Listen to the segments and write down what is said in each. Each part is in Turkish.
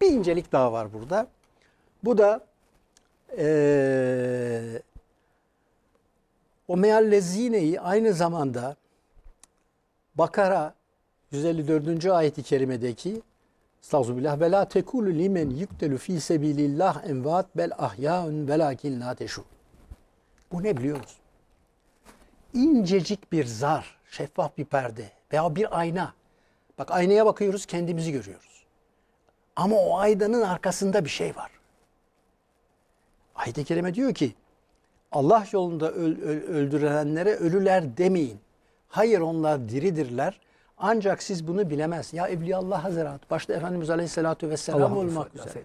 Bir incelik daha var burada. Bu da ee, o meallezineyi aynı zamanda Bakara 154. ayet-i kerimedeki Estağfirullah ve la tekulu limen yüktelu fi sebilillah envat bel ahyaun velakin la teşur. Bu ne biliyor musun? İncecik bir zar, şeffaf bir perde veya bir ayna. Bak aynaya bakıyoruz kendimizi görüyoruz. Ama o aydanın arkasında bir şey var. Ayet-i Kerime diyor ki Allah yolunda öl, öl, öldürülenlere ölüler demeyin. Hayır onlar diridirler. Ancak siz bunu bilemez. Ya Evliya Allah Hazreti, başta Efendimiz Aleyhisselatü Vesselam Allah olmak üzere.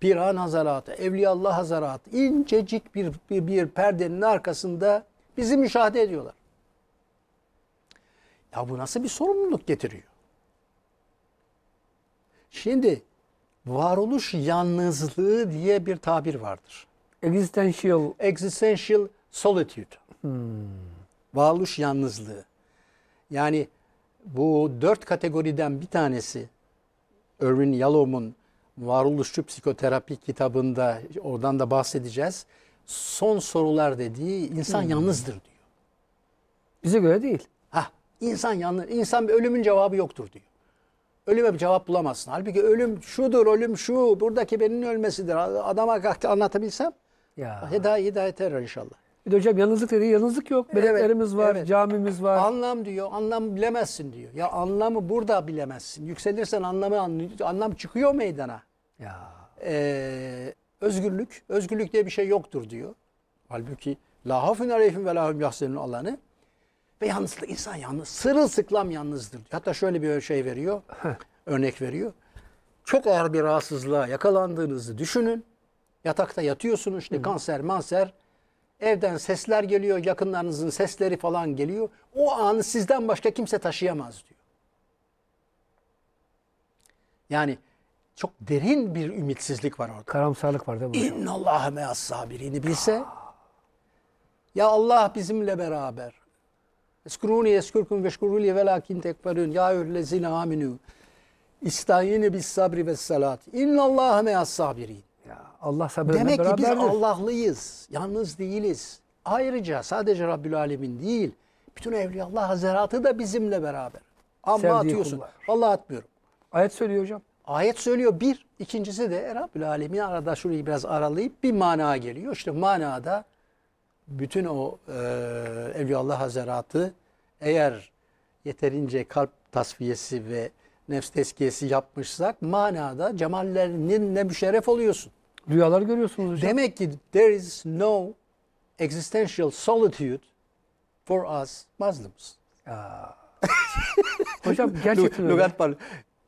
Piran Hazaratı, Allah Hazaratı incecik bir, bir, bir perdenin arkasında bizi müşahede ediyorlar. Ya bu nasıl bir sorumluluk getiriyor? Şimdi varoluş yalnızlığı diye bir tabir vardır. Existential. Existential solitude. Hmm. Varoluş yalnızlığı. Yani bu dört kategoriden bir tanesi Irvin Yalom'un varoluşçu psikoterapi kitabında oradan da bahsedeceğiz. Son sorular dediği insan hmm. yalnızdır diyor. Bize göre değil. Ha, insan yalnız, insan ölümün cevabı yoktur diyor ölüme bir cevap bulamazsın. Halbuki ölüm şudur, ölüm şu, buradaki benim ölmesidir. Adama anlatabilsem ya. hidayet, hidayet erer inşallah. Bir hocam yalnızlık dedi, yalnızlık yok. Meleklerimiz evet, var, evet. camimiz var. Anlam diyor, anlam bilemezsin diyor. Ya anlamı burada bilemezsin. Yükselirsen anlamı anlam çıkıyor meydana. Ya. Ee, özgürlük, özgürlük diye bir şey yoktur diyor. Halbuki la hafin aleyhim ve la hum yahzenun alanı. Ve yalnızlık insan yalnız, sırılsıklam yalnızdır. Hatta şöyle bir şey veriyor, örnek veriyor. Çok ağır bir rahatsızlığa yakalandığınızı düşünün. Yatakta yatıyorsunuz işte Hı. kanser, manser. Evden sesler geliyor, yakınlarınızın sesleri falan geliyor. O anı sizden başka kimse taşıyamaz diyor. Yani çok derin bir ümitsizlik var orada. Karamsarlık var değil mi? İnnallâhe me'as sabirini bilse ya Allah bizimle beraber. Eskuruni eskurkum ve şkuruli ve lakin tekberün. Ya eyyühellezine aminu. İstahini bis sabri ve salat. İnnallâhe meyas sabirin. Allah sabırla Demek ki biz Allah'lıyız. Yalnız değiliz. Ayrıca sadece Rabbül Alemin değil, bütün Allah Hazretleri da bizimle beraber. Ama atıyorsun. Kullar. Vallahi atmıyorum. Ayet söylüyor hocam. Ayet söylüyor bir. ikincisi de Rabbül Alemin arada şurayı biraz aralayıp bir manaya geliyor. İşte manada bütün o e, Evliyaullah Hazaratı eğer yeterince kalp tasfiyesi ve nefs tezkiyesi yapmışsak manada cemallerinle müşerref oluyorsun. Rüyalar görüyorsunuz hocam. Demek ki there is no existential solitude for us Muslims. Aa. hocam gerçekten öyle. Lugat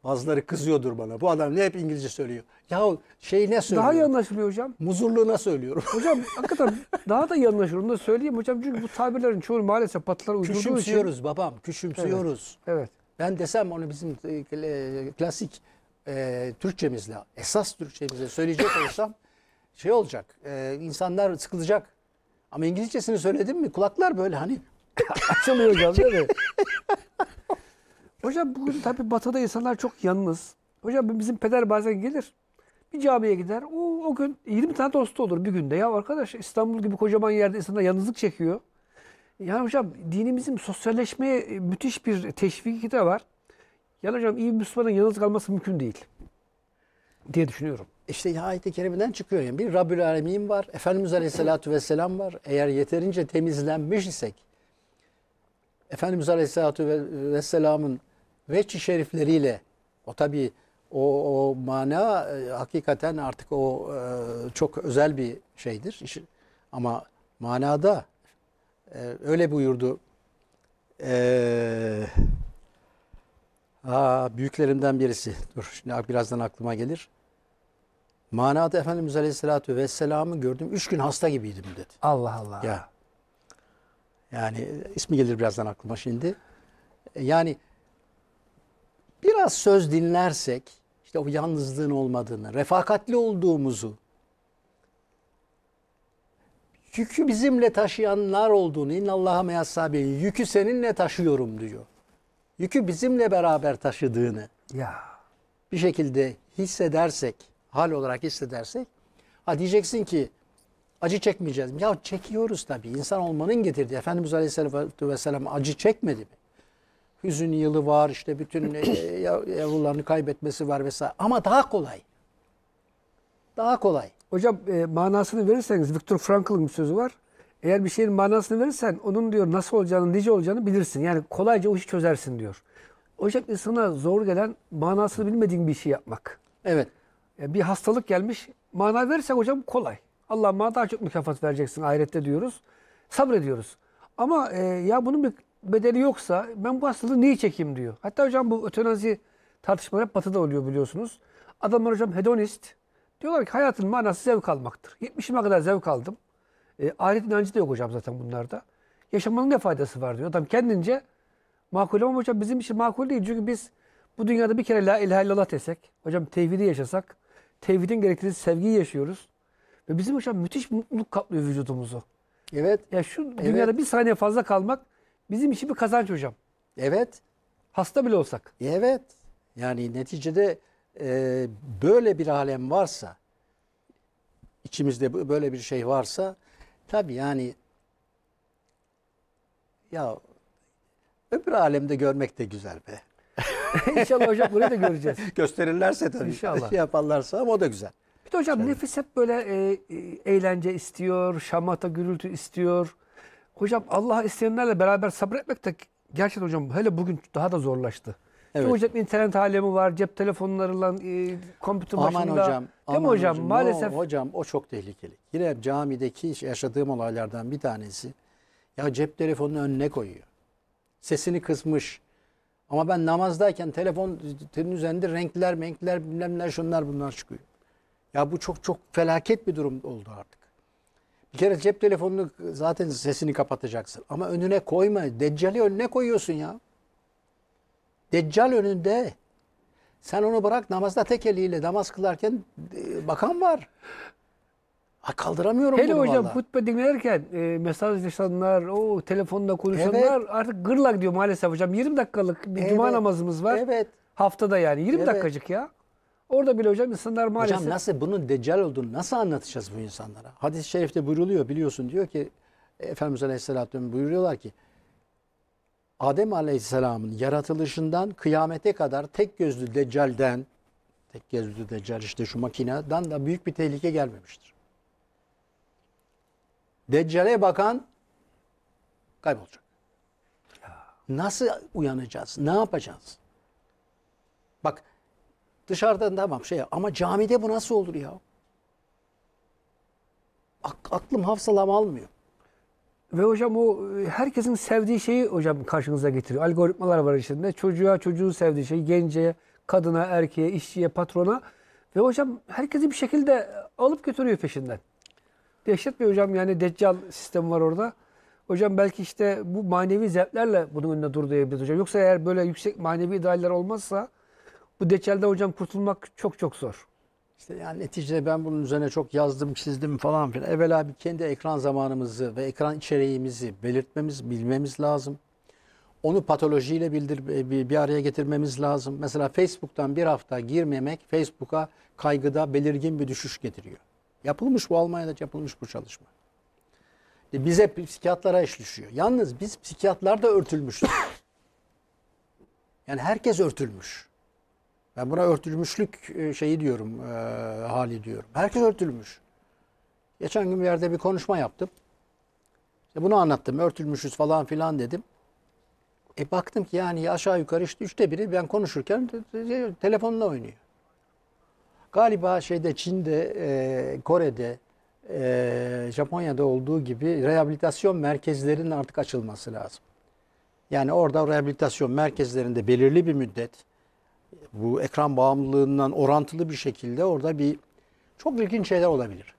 Bazıları kızıyordur bana. Bu adam ne hep İngilizce söylüyor. Ya şey ne söylüyor? Daha iyi anlaşılıyor hocam. Muzurluğuna söylüyorum. Hocam hakikaten daha da iyi anlaşılıyor. Onu da söyleyeyim hocam. Çünkü bu tabirlerin çoğu maalesef batılar uydurduğu için. Küçümsüyoruz babam. Küçümsüyoruz. Evet. evet. Ben desem onu bizim e, e, klasik e, Türkçemizle, esas Türkçemizle söyleyecek olsam şey olacak. E, insanlar sıkılacak. Ama İngilizcesini söyledim mi kulaklar böyle hani açılıyor hocam değil mi? Hocam bugün tabii batıda insanlar çok yalnız. Hocam bizim peder bazen gelir. Bir camiye gider. O, o gün 20 tane dostu olur bir günde. Ya arkadaş İstanbul gibi kocaman yerde insanlar yalnızlık çekiyor. Yani hocam dinimizin sosyalleşmeye e, müthiş bir teşviki de var. Yani hocam iyi bir Müslümanın yalnız kalması mümkün değil diye düşünüyorum. İşte ayet-i kerimeden çıkıyor. Yani bir Rabbül Alemin var, Efendimiz Aleyhisselatü Vesselam var. Eğer yeterince temizlenmiş isek, Efendimiz Aleyhisselatü Vesselam'ın veçi şerifleriyle o tabi o, o mana e, hakikaten artık o e, çok özel bir şeydir. ama manada e, öyle buyurdu. E, aa, büyüklerimden birisi. Dur şimdi birazdan aklıma gelir. Manada Efendimiz Aleyhisselatü Vesselam'ı gördüm. Üç gün hasta gibiydim dedi. Allah Allah. Ya. Yani ismi gelir birazdan aklıma şimdi. E, yani biraz söz dinlersek işte o yalnızlığın olmadığını, refakatli olduğumuzu, yükü bizimle taşıyanlar olduğunu, Allah'a meyassabi, yükü seninle taşıyorum diyor. Yükü bizimle beraber taşıdığını ya. bir şekilde hissedersek, hal olarak hissedersek, ha diyeceksin ki acı çekmeyeceğiz. Ya çekiyoruz tabii. İnsan olmanın getirdiği. Efendimiz Aleyhisselatü Vesselam acı çekmedi mi? hüzün yılı var işte bütün e, yavrularını kaybetmesi var vesaire ama daha kolay. Daha kolay. Hocam e, manasını verirseniz Viktor Frankl'ın bir sözü var. Eğer bir şeyin manasını verirsen onun diyor nasıl olacağını, nice olacağını bilirsin. Yani kolayca o işi çözersin diyor. Hocam insana zor gelen manasını bilmediğin bir şey yapmak. Evet. Yani e, bir hastalık gelmiş. Mana verirsek hocam kolay. Allah bana daha çok mükafat vereceksin ahirette diyoruz. Sabrediyoruz. Ama e, ya bunun bir bedeli yoksa ben bu hastalığı niye çekeyim diyor. Hatta hocam bu ötenazi tartışmalar hep batıda oluyor biliyorsunuz. Adamlar hocam hedonist. Diyorlar ki hayatın manası zevk almaktır. 70'ime kadar zevk aldım. E, ahiret inancı da yok hocam zaten bunlarda. Yaşamanın ne faydası var diyor. Adam kendince makul ama hocam bizim için makul değil. Çünkü biz bu dünyada bir kere la ilahe illallah desek, hocam tevhidi yaşasak, tevhidin gerektirdiği sevgiyi yaşıyoruz. Ve bizim hocam müthiş mutluluk kaplıyor vücudumuzu. Evet. Ya şu evet. dünyada bir saniye fazla kalmak Bizim işi bir kazanç hocam. Evet. Hasta bile olsak. Evet. Yani neticede e, böyle bir alem varsa, içimizde böyle bir şey varsa, tabii yani ya öbür alemde görmek de güzel be. İnşallah hocam burayı da göreceğiz. Gösterirlerse tabii. İnşallah. Yaparlarsa ama o da güzel. Bir de hocam Şöyle. nefis hep böyle e, e, eğlence istiyor, şamata gürültü istiyor. Hocam Allah isteyenlerle beraber sabretmek de gerçekten hocam hele bugün daha da zorlaştı. Evet. Çünkü hocam internet alemi var, cep telefonlarıyla, e, kompütür aman Hocam, Değil aman mi hocam? hocam maalesef. O, hocam o çok tehlikeli. Yine camideki yaşadığım olaylardan bir tanesi. Ya cep telefonunu önüne koyuyor. Sesini kısmış. Ama ben namazdayken telefon üzerinde renkler, renkler, bilmemler, şunlar bunlar çıkıyor. Ya bu çok çok felaket bir durum oldu artık. Bir kere cep telefonunu zaten sesini kapatacaksın. Ama önüne koyma. Deccali önüne koyuyorsun ya. Deccal önünde. Sen onu bırak namazda tek eliyle namaz kılarken e, bakan var. Ha, kaldıramıyorum Hele bunu hocam vallahi. hutbe dinlerken e, mesajlaşanlar, o telefonda konuşanlar evet. artık gırlak diyor maalesef hocam. 20 dakikalık bir evet. cuma namazımız var. Evet. Haftada yani 20 evet. dakikacık ya. Orada bile hocam insanlar maalesef... Hocam nasıl bunun deccal olduğunu nasıl anlatacağız bu insanlara? Hadis-i şerifte buyruluyor biliyorsun diyor ki e, Efendimiz Aleyhisselatü Vesselam buyuruyorlar ki Adem Aleyhisselam'ın yaratılışından kıyamete kadar tek gözlü deccalden tek gözlü deccal işte şu makineden da büyük bir tehlike gelmemiştir. Deccale bakan kaybolacak. Nasıl uyanacağız? Ne yapacağız? Bak Dışarıdan tamam şey ama camide bu nasıl olur ya? Aklım hafsalam almıyor. Ve hocam o e, herkesin sevdiği şeyi hocam karşınıza getiriyor. Algoritmalar var içinde. Çocuğa çocuğun sevdiği şeyi, gence, kadına, erkeğe, işçiye, patrona. Ve hocam herkesi bir şekilde alıp götürüyor peşinden. Dehşet bir hocam yani deccal sistemi var orada. Hocam belki işte bu manevi zevklerle bunun önüne dur diyebiliriz hocam. Yoksa eğer böyle yüksek manevi idealler olmazsa bu deccalden hocam kurtulmak çok çok zor. İşte yani neticede ben bunun üzerine çok yazdım, çizdim falan filan. Evvela bir kendi ekran zamanımızı ve ekran içeriğimizi belirtmemiz, bilmemiz lazım. Onu patolojiyle bildir, bir araya getirmemiz lazım. Mesela Facebook'tan bir hafta girmemek Facebook'a kaygıda belirgin bir düşüş getiriyor. Yapılmış bu Almanya'da yapılmış bu çalışma. E bize psikiyatlara iş düşüyor. Yalnız biz psikiyatlarda örtülmüşüz. Yani herkes örtülmüş. Ben buna örtülmüşlük e, şeyi diyorum, e, hali diyorum. Herkes örtülmüş. Geçen gün bir yerde bir konuşma yaptım. İşte bunu anlattım, örtülmüşüz falan filan dedim. E baktım ki yani aşağı yukarı işte üçte biri ben konuşurken telefonla oynuyor. Galiba şeyde Çin'de, e, Kore'de, e, Japonya'da olduğu gibi rehabilitasyon merkezlerinin artık açılması lazım. Yani orada rehabilitasyon merkezlerinde belirli bir müddet bu ekran bağımlılığından orantılı bir şekilde orada bir çok ilginç şeyler olabilir.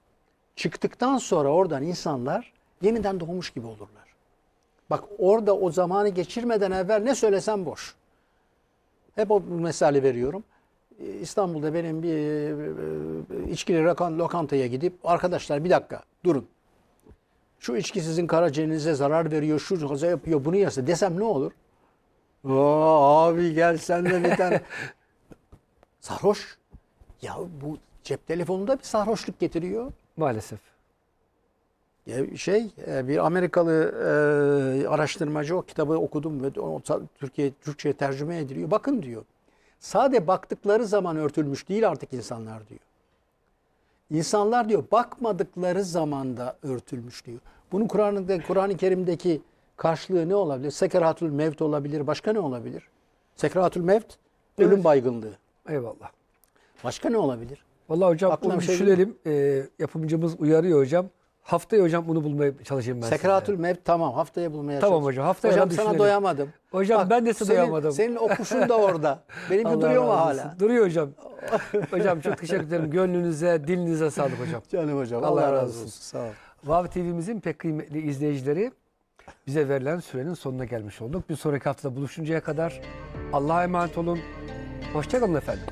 Çıktıktan sonra oradan insanlar yeniden doğmuş gibi olurlar. Bak orada o zamanı geçirmeden evvel ne söylesem boş. Hep o mesale veriyorum. Ee, İstanbul'da benim bir e, e, içkili lokantaya gidip arkadaşlar bir dakika durun. Şu içki sizin karaciğerinize zarar veriyor, şu kaza yapıyor, bunu yasa desem ne olur? Oo, abi gel sen de bir tane Sarhoş. Ya bu cep telefonunda bir sarhoşluk getiriyor. Maalesef. Ya şey e, bir Amerikalı e, araştırmacı o kitabı okudum ve o Türkiye Türkçe'ye tercüme ediliyor. Bakın diyor. Sade baktıkları zaman örtülmüş değil artık insanlar diyor. İnsanlar diyor bakmadıkları zamanda örtülmüş diyor. Bunun Kur'an'da Kur'an-ı Kerim'deki karşılığı ne olabilir? Sekeratul mevt olabilir. Başka ne olabilir? Sekeratul mevt ölüm evet. baygınlığı. Eyvallah. Başka ne olabilir? Vallahi hocam Aklına onu şey düşünelim. E, yapımcımız uyarıyor hocam. Haftaya hocam bunu bulmaya çalışayım ben. Sekratül Mevt tamam haftaya bulmaya tamam çalışayım. hocam haftaya Hocam düşünelim. sana doyamadım. Hocam Bak, ben de size doyamadım. Senin okuşun da orada. Benimki duruyor mu hala? Duruyor hocam. hocam çok teşekkür ederim. Gönlünüze, dilinize sağlık hocam. Canım hocam. Allah, Allah razı olsun. olsun. Sağ ol. Vav TV'mizin pek kıymetli izleyicileri bize verilen sürenin sonuna gelmiş olduk. Bir sonraki haftada buluşuncaya kadar Allah'a emanet olun. Hoşçakalın efendim.